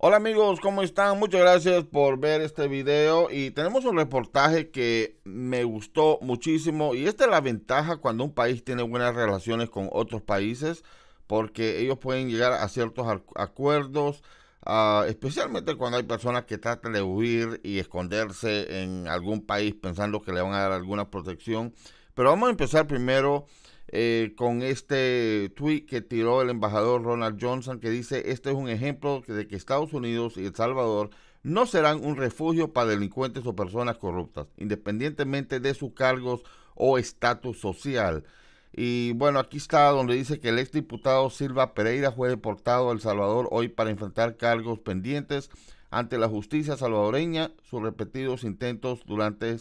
Hola amigos, ¿cómo están? Muchas gracias por ver este video y tenemos un reportaje que me gustó muchísimo y esta es la ventaja cuando un país tiene buenas relaciones con otros países porque ellos pueden llegar a ciertos acuerdos, ah, especialmente cuando hay personas que tratan de huir y esconderse en algún país pensando que le van a dar alguna protección. Pero vamos a empezar primero eh, con este tweet que tiró el embajador Ronald Johnson que dice, este es un ejemplo de que Estados Unidos y El Salvador no serán un refugio para delincuentes o personas corruptas, independientemente de sus cargos o estatus social. Y bueno, aquí está donde dice que el ex diputado Silva Pereira fue deportado a El Salvador hoy para enfrentar cargos pendientes ante la justicia salvadoreña, sus repetidos intentos durante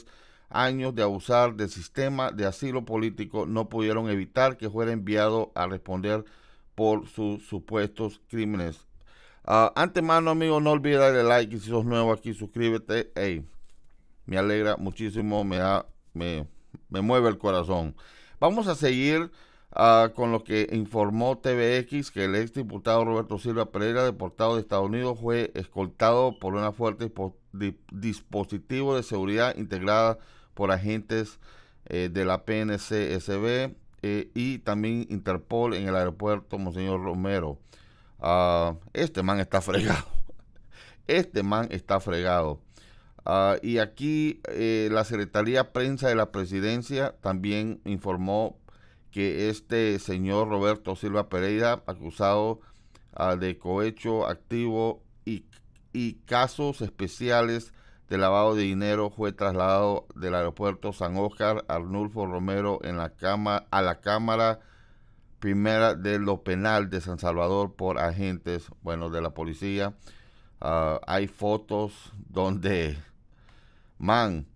años de abusar del sistema de asilo político no pudieron evitar que fuera enviado a responder por sus supuestos crímenes. Ah, antemano, amigos, no olvides darle like y si sos nuevo aquí, suscríbete. me alegra muchísimo, me, da, me, mueve el corazón. Vamos a seguir ah, con lo que informó TVX, que el ex diputado Roberto Silva Pereira, deportado de Estados Unidos, fue escoltado por una fuerte dispositivo de seguridad integrada por agentes eh, de la PNCSB eh, y también Interpol en el aeropuerto Monseñor Romero. Ah, este man está fregado. Este man está fregado. Ah, y aquí eh, la Secretaría Prensa de la Presidencia también informó que este señor Roberto Silva Pereira, acusado ah, de cohecho activo y casos especiales de lavado de dinero fue trasladado del aeropuerto San Oscar, Arnulfo Romero en la cama, a la Cámara Primera de lo Penal de San Salvador por agentes, bueno, de la policía. Ah, hay fotos donde, man,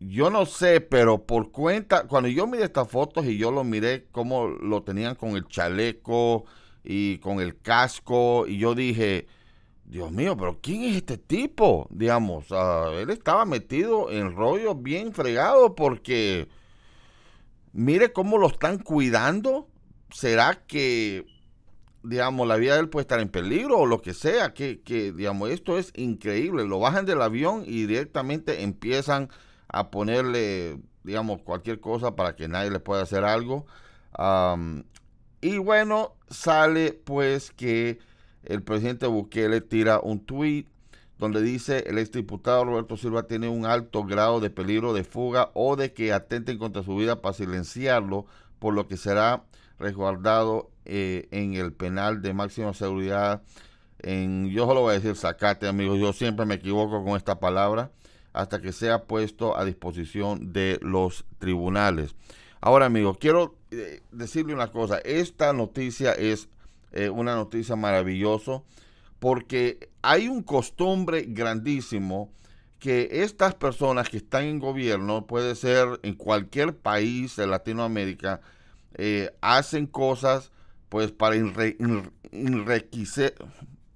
yo no sé, pero por cuenta, cuando yo miré estas fotos y yo lo miré cómo lo tenían con el chaleco y con el casco, y yo dije, Dios mío, pero ¿quién es este tipo? Digamos, ah, él estaba metido en rollo bien fregado porque mire cómo lo están cuidando. ¿Será que, digamos, la vida de él puede estar en peligro o lo que sea? Que, que, digamos, esto es increíble. Lo bajan del avión y directamente empiezan a ponerle, digamos, cualquier cosa para que nadie le pueda hacer algo. y bueno, sale pues que el presidente Bukele tira un tweet donde dice el exdiputado Roberto Silva tiene un alto grado de peligro de fuga o de que atenten contra su vida para silenciarlo, por lo que será resguardado eh, en el penal de máxima seguridad. En, yo solo voy a decir sacate, amigos, yo siempre me equivoco con esta palabra, hasta que sea puesto a disposición de los tribunales. Ahora, amigos, quiero eh, decirle una cosa, esta noticia es eh, una noticia maravillosa, porque hay un costumbre grandísimo que estas personas que están en gobierno, puede ser en cualquier país de Latinoamérica, eh, hacen cosas pues para enre,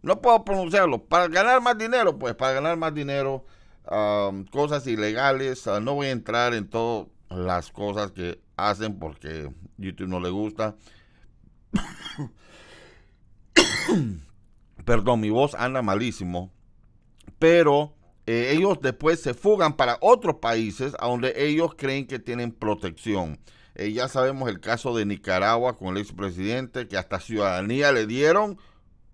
no puedo pronunciarlo, para ganar más dinero, pues para ganar más dinero, cosas ilegales, ah, no voy a entrar en todas las cosas que hacen porque YouTube no le gusta. Perdón, mi voz anda malísimo. Pero eh, ellos después se fugan para otros países a donde ellos creen que tienen protección. Eh, ya sabemos el caso de Nicaragua con el expresidente, que hasta ciudadanía le dieron.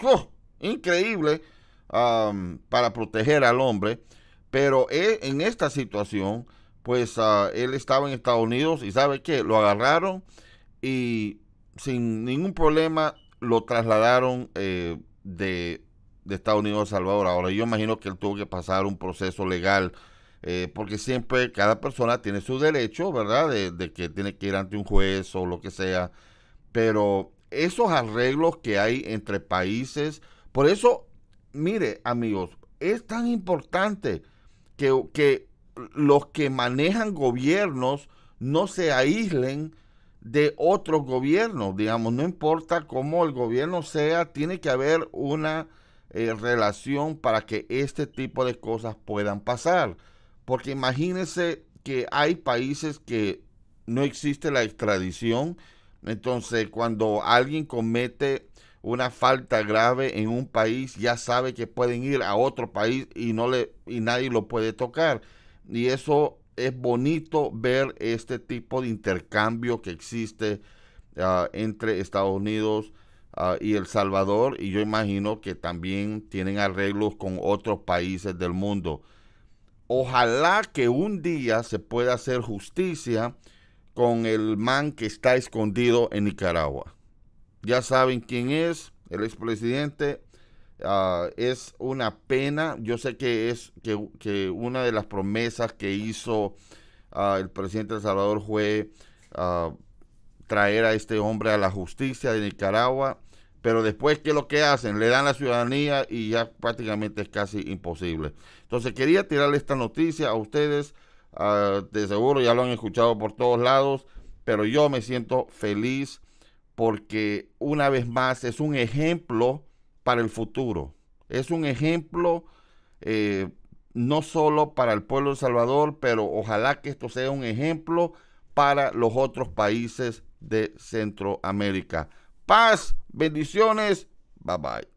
¡oh! Increíble. para proteger al hombre. Pero eh, en esta situación, pues ah, él estaba en Estados Unidos y sabe que lo agarraron y sin ningún problema lo trasladaron eh, de, Estados Unidos a Salvador. Ahora yo imagino que él tuvo que pasar un proceso legal, eh, porque siempre cada persona tiene su derecho, ¿verdad? De, que tiene que ir ante un juez o lo que sea. Pero esos arreglos que hay entre países, por eso, mire amigos, es tan importante que, que los que manejan gobiernos no se aíslen de otro gobierno, digamos, no importa cómo el gobierno sea, tiene que haber una eh, relación para que este tipo de cosas puedan pasar. Porque imagínense que hay países que no existe la extradición, entonces cuando alguien comete una falta grave en un país, ya sabe que pueden ir a otro país y no le y nadie lo puede tocar. Y eso es bonito ver este tipo de intercambio que existe ah, entre Estados Unidos ah, y El Salvador y yo imagino que también tienen arreglos con otros países del mundo. Ojalá que un día se pueda hacer justicia con el man que está escondido en Nicaragua. Ya saben quién es, el expresidente Ah, es una pena. Yo sé que es que, una de las promesas que hizo ah, el presidente El Salvador fue ah, traer a este hombre a la justicia de Nicaragua, pero después que lo que hacen, le dan la ciudadanía y ya prácticamente es casi imposible. Entonces quería tirarle esta noticia a ustedes. de seguro ya lo han escuchado por todos lados, pero yo me siento feliz porque una vez más es un ejemplo para el futuro. Es un ejemplo eh, no solo para el pueblo de Salvador, pero ojalá que esto sea un ejemplo para los otros países de Centroamérica. Paz, bendiciones, bye bye.